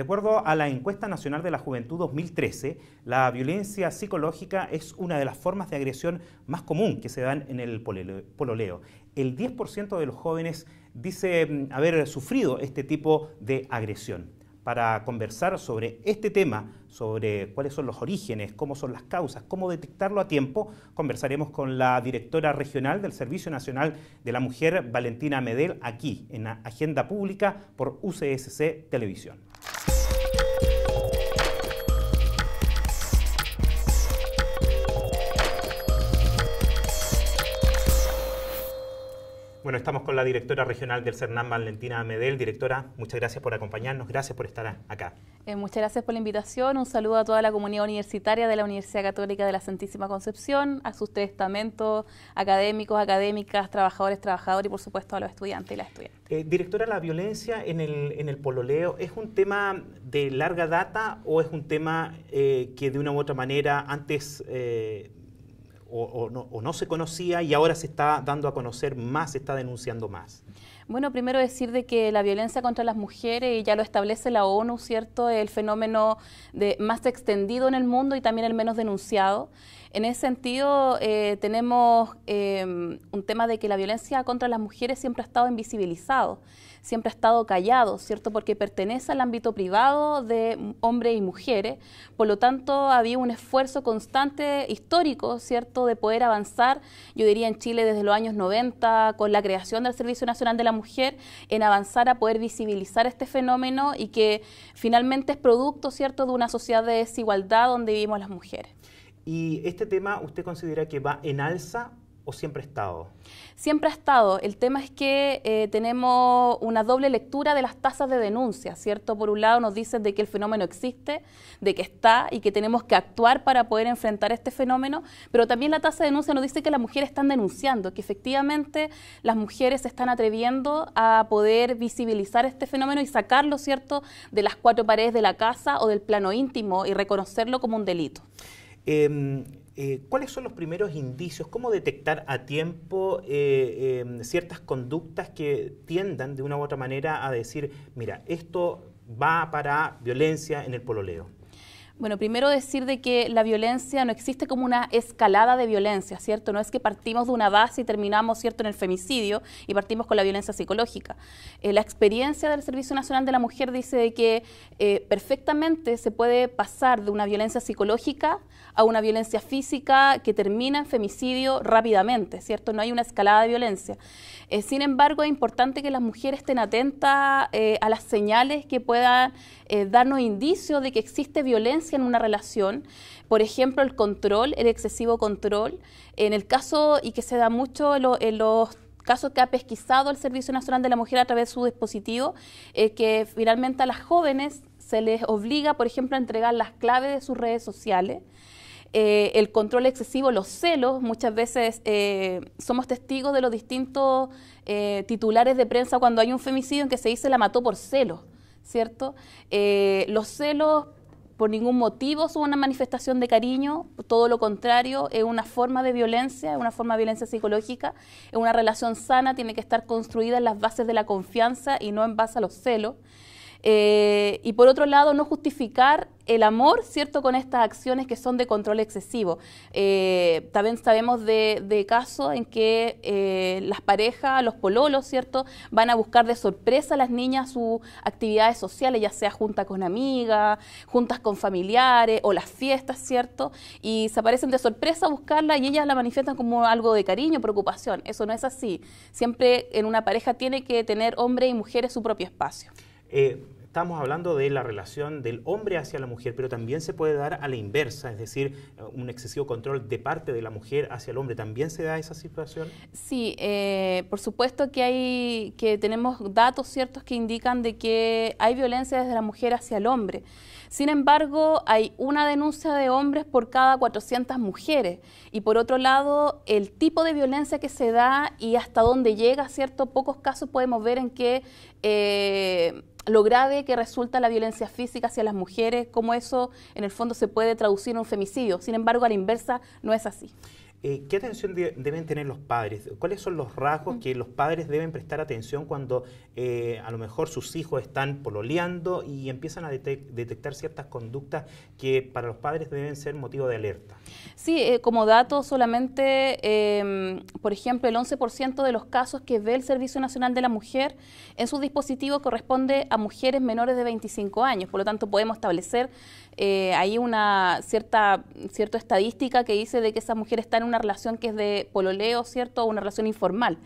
De acuerdo a la encuesta nacional de la juventud 2013, la violencia psicológica es una de las formas de agresión más común que se dan en el pololeo. El 10% de los jóvenes dice mm, haber sufrido este tipo de agresión para conversar sobre este tema, sobre cuáles son los orígenes, cómo son las causas, cómo detectarlo a tiempo, conversaremos con la directora regional del Servicio Nacional de la Mujer, Valentina Medel, aquí en la Agenda Pública por UCSC Televisión. Bueno, estamos con la directora regional del CERNAM, Valentina Medel. Directora, muchas gracias por acompañarnos, gracias por estar acá. Eh, muchas gracias por la invitación, un saludo a toda la comunidad universitaria de la Universidad Católica de la Santísima Concepción, a sus testamentos, académicos, académicas, trabajadores, trabajadoras y por supuesto a los estudiantes y las estudiantes. Eh, directora, ¿la violencia en el, pololeo es un tema de larga data o es un tema eh, que de una u otra manera antes o, no, se conocía y ahora se está dando a conocer más, se está denunciando más? Bueno, primero decir de que la violencia contra las mujeres, y ya lo establece la ONU, ¿cierto?, el fenómeno de, más extendido en el mundo y también el menos denunciado. En ese sentido, eh, tenemos em, un tema de que la violencia contra las mujeres siempre ha estado invisibilizado, siempre ha estado callado, ¿cierto? Porque pertenece al ámbito privado de hombres y mujeres. Por lo tanto, había un esfuerzo constante, histórico, ¿cierto?, de poder avanzar, yo diría en Chile desde los años 90, con la creación del Servicio Nacional de la Mujer, en avanzar a poder visibilizar este fenómeno y que finalmente es producto, ¿cierto?, de una sociedad de desigualdad donde vivimos las mujeres. ¿Y este tema usted considera que va en alza o siempre ha estado? Siempre ha estado. El tema es que eh, tenemos una doble lectura de las tasas de denuncia, ¿cierto? Por un lado nos dicen de que el fenómeno existe, de que está y que tenemos que actuar para poder enfrentar este fenómeno, pero también la tasa de denuncia nos dice que las mujeres están denunciando, que efectivamente las mujeres se están atreviendo a poder visibilizar este fenómeno y sacarlo, ¿cierto?, de las cuatro paredes de la casa o del plano íntimo y reconocerlo como un delito. Em, eh, ¿Cuáles son los primeros indicios? ¿Cómo detectar a tiempo eh, em, ciertas conductas que tiendan de una u otra manera a decir, mira, esto va para violencia en el pololeo? Bueno, primero decir de que la violencia no existe como una escalada de violencia, ¿cierto? No es que partimos de una base y terminamos, ¿cierto?, en el femicidio y partimos con la violencia psicológica. Eh, la experiencia del Servicio Nacional de la Mujer dice de que eh, perfectamente se puede pasar de una violencia psicológica a una violencia física que termina en femicidio rápidamente, ¿cierto? No hay una escalada de violencia. Eh, sin embargo, es importante que las mujeres estén atentas a las señales que puedan eh, darnos indicios de que existe violencia en una relación, por ejemplo, el control, el excesivo control, en el caso, y que se da mucho en, los casos que ha pesquisado el Servicio Nacional de la Mujer a través de su dispositivo, eh, que finalmente a las jóvenes se les obliga, por ejemplo, a entregar las claves de sus redes sociales. Eh, el control excesivo, los celos, muchas veces somos testigos de los distintos titulares de prensa cuando hay un femicidio en que se dice la mató por celos. ¿cierto? Eh, los celos por ningún motivo son una manifestación de cariño, todo lo contrario, es una forma de violencia, es una forma de violencia psicológica, es una relación sana, tiene que estar construida en las bases de la confianza y no en base a los celos. Eh, y por otro lado, no justificar el amor, ¿cierto?, con estas acciones que son de control excesivo. Eh, también sabemos de, casos en que eh, las parejas, los pololos, ¿cierto?, van a buscar de sorpresa a las niñas sus actividades sociales, ya sea juntas con amigas, juntas con familiares o las fiestas, ¿cierto? Y se aparecen de sorpresa a buscarla y ellas la manifiestan como algo de cariño, preocupación. Eso no es así. Siempre en una pareja tiene que tener hombre y mujeres su propio espacio. Eh, estamos hablando de la relación del hombre hacia la mujer, pero también se puede dar a la inversa, es decir, un excesivo control de parte de la mujer hacia el hombre. ¿También se da esa situación? Sí, eh, por supuesto que hay, que tenemos datos ciertos que indican de que hay violencia desde la mujer hacia el hombre. Sin embargo, hay una denuncia de hombres por cada 400 mujeres. Y por otro lado, el tipo de violencia que se da y hasta dónde llega, ¿cierto? Pocos casos podemos ver en que eh, lo grave que resulta la violencia física hacia las mujeres, cómo eso en el fondo se puede traducir en un femicidio. Sin embargo, a la inversa no es así. Eh, ¿Qué atención deben tener los padres? ¿Cuáles son los rasgos mm. que los padres deben prestar atención cuando eh, a lo mejor sus hijos están pololeando y empiezan a detectar ciertas conductas que para los padres deben ser motivo de alerta? Sí, eh, como dato solamente, em, por ejemplo, el 11% de los casos que ve el Servicio Nacional de la Mujer en su dispositivo corresponde a mujeres menores de 25 años. Por lo tanto, podemos establecer ahí una cierta, cierta estadística que dice de que esas mujeres están en una relación que es de pololeo, ¿cierto? O una relación informal.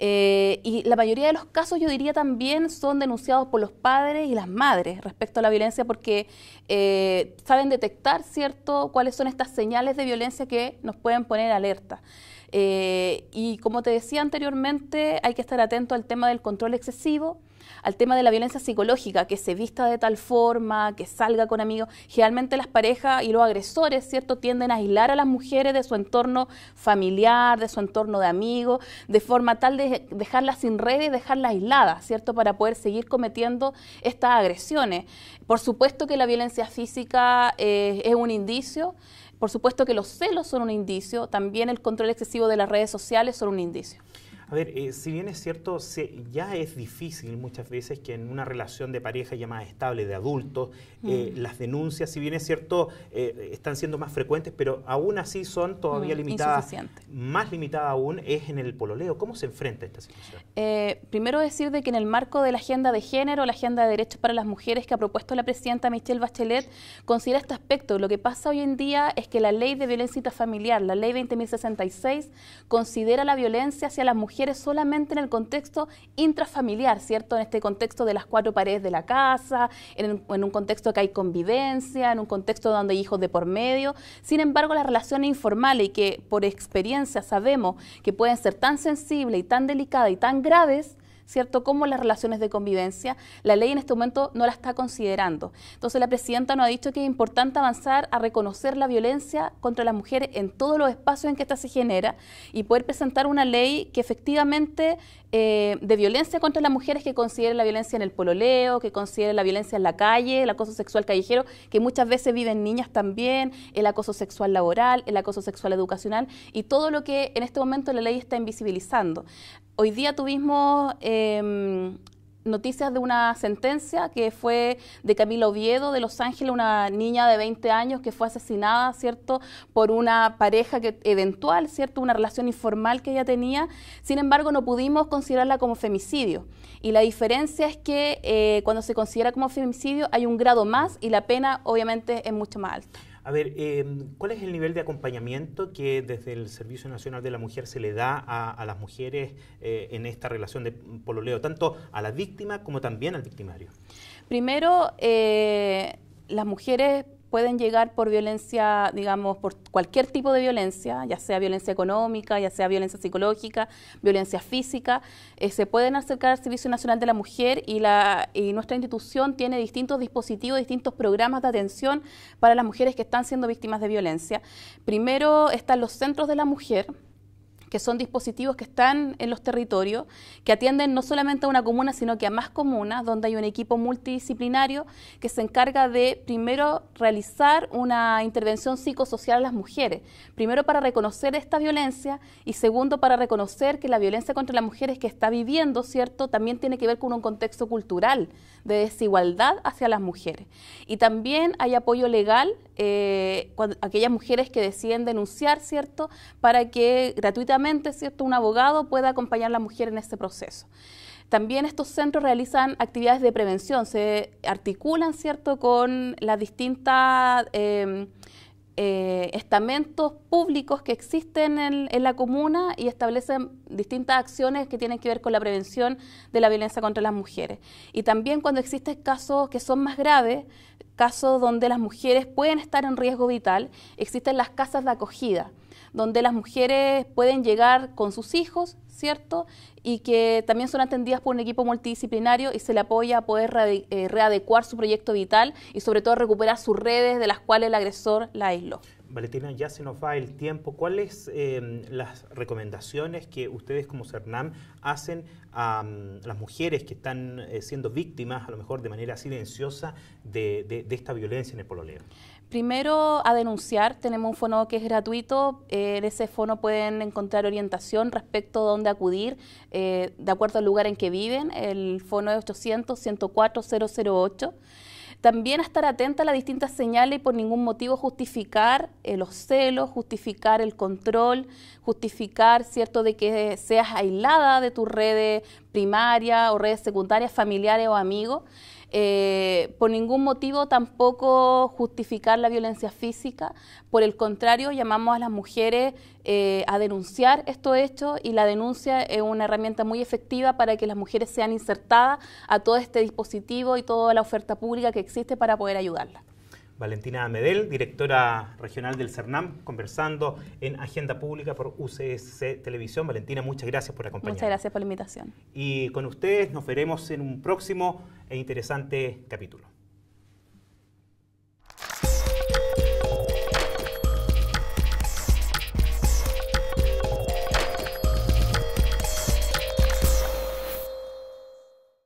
Eh, y la mayoría de los casos, yo diría también, son denunciados por los padres y las madres respecto a la violencia porque eh, saben detectar, ¿cierto?, cuáles son estas señales de violencia que nos pueden poner alerta. Eh, y como te decía anteriormente, hay que estar atento al tema del control excesivo, al tema de la violencia psicológica, que se vista de tal forma, que salga con amigos. Generalmente las parejas y los agresores, ¿cierto?, tienden a aislar a las mujeres de su entorno familiar, de su entorno de amigos, de forma tal de dejarlas sin redes, dejarlas aisladas, ¿cierto?, para poder seguir cometiendo estas agresiones. Por supuesto que la violencia física eh, es un indicio. Por supuesto que los celos son un indicio, también el control excesivo de las redes sociales son un indicio. A ver, eh, si bien es cierto, se, ya es difícil muchas veces que en una relación de pareja ya más estable, de adultos, eh, mm. las denuncias, si bien es cierto, eh, están siendo más frecuentes, pero aún así son todavía mm, limitadas. Más limitada aún es en el pololeo. ¿Cómo se enfrenta esta situación? primero decir de que en el marco de la agenda de género, la agenda de derechos para las mujeres que ha propuesto la presidenta Michelle Bachelet, considera este aspecto. Lo que pasa hoy en día es que la ley de violencia familiar, la ley 20.066, considera la violencia hacia las mujeres solamente en el contexto intrafamiliar, ¿cierto? En este contexto de las cuatro paredes de la casa, en, en un contexto que hay convivencia, en un contexto donde hay hijos de por medio. Sin embargo, las relaciones informales que por experiencia sabemos que pueden ser tan sensibles y tan delicadas y tan graves, ¿cierto? Como las relaciones de convivencia, la ley en este momento no la está considerando. Entonces la presidenta nos ha dicho que es importante avanzar a reconocer la violencia contra las mujeres en todos los espacios en que ésta se genera y poder presentar una ley que efectivamente eh, de violencia contra las mujeres que considere la violencia en el pololeo, que considere la violencia en la calle, el acoso sexual callejero, que muchas veces viven niñas también, el acoso sexual laboral, el acoso sexual educacional y todo lo que en este momento la ley está invisibilizando. Hoy día tuvimos em, noticias de una sentencia que fue de Camila Oviedo de Los Ángeles, una niña de 20 años que fue asesinada, ¿cierto?, por una pareja que, eventual, ¿cierto?, una relación informal que ella tenía. Sin embargo, no pudimos considerarla como femicidio. Y la diferencia es que eh, cuando se considera como femicidio hay un grado más y la pena, obviamente, es mucho más alta. A ver, em, ¿cuál es el nivel de acompañamiento que desde el Servicio Nacional de la Mujer se le da a, las mujeres eh, en esta relación de pololeo, tanto a la víctima como también al victimario? Primero, eh, las mujeres pueden llegar por violencia, digamos, por cualquier tipo de violencia, ya sea violencia económica, ya sea violencia psicológica, violencia física, eh, se pueden acercar al Servicio Nacional de la Mujer y, la, y nuestra institución tiene distintos dispositivos, distintos programas de atención para las mujeres que están siendo víctimas de violencia. Primero están los centros de la mujer, que son dispositivos que están en los territorios, que atienden no solamente a una comuna, sino que a más comunas, donde hay un equipo multidisciplinario que se encarga de primero realizar una intervención psicosocial a las mujeres, primero para reconocer esta violencia y segundo para reconocer que la violencia contra las mujeres que está viviendo, ¿cierto?, también tiene que ver con un contexto cultural de desigualdad hacia las mujeres. Y también hay apoyo legal eh, aquellas mujeres que deciden denunciar, ¿cierto?, para que gratuitamente, ¿cierto?, un abogado pueda acompañar a la mujer en este proceso. También estos centros realizan actividades de prevención, se articulan, ¿cierto?, con las distintas... Eh, eh, estamentos públicos que existen en, en, la comuna y establecen distintas acciones que tienen que ver con la prevención de la violencia contra las mujeres. Y también cuando existen casos que son más graves, casos donde las mujeres pueden estar en riesgo vital, existen las casas de acogida, donde las mujeres pueden llegar con sus hijos, ¿cierto? Y que también son atendidas por un equipo multidisciplinario y se le apoya a poder eh, readecuar su proyecto vital y sobre todo recuperar sus redes de las cuales el agresor la aisló. Valentina, ya se nos va el tiempo. ¿Cuáles eh, las recomendaciones que ustedes como CERNAM hacen a, mm, las mujeres que están eh, siendo víctimas, a lo mejor de manera silenciosa, de, esta violencia en el pololeo? Primero, a denunciar. Tenemos un fono que es gratuito. en eh, ese fono pueden encontrar orientación respecto a dónde acudir, eh, de acuerdo al lugar en que viven. El fono es 800 104 008 también estar atenta a las distintas señales y por ningún motivo justificar eh, los celos, justificar el control, justificar, ¿cierto?, de que seas aislada de tus redes primarias o redes secundarias, familiares o amigos. Eh, por ningún motivo tampoco justificar la violencia física, por el contrario, llamamos a las mujeres eh, a denunciar estos hechos y la denuncia es una herramienta muy efectiva para que las mujeres sean insertadas a todo este dispositivo y toda la oferta pública que existe para poder ayudarlas. Valentina Medel, directora regional del CERNAM, conversando en Agenda Pública por UCSC Televisión. Valentina, muchas gracias por acompañarnos. Muchas gracias por la invitación. Y con ustedes nos veremos en un próximo e interesante capítulo.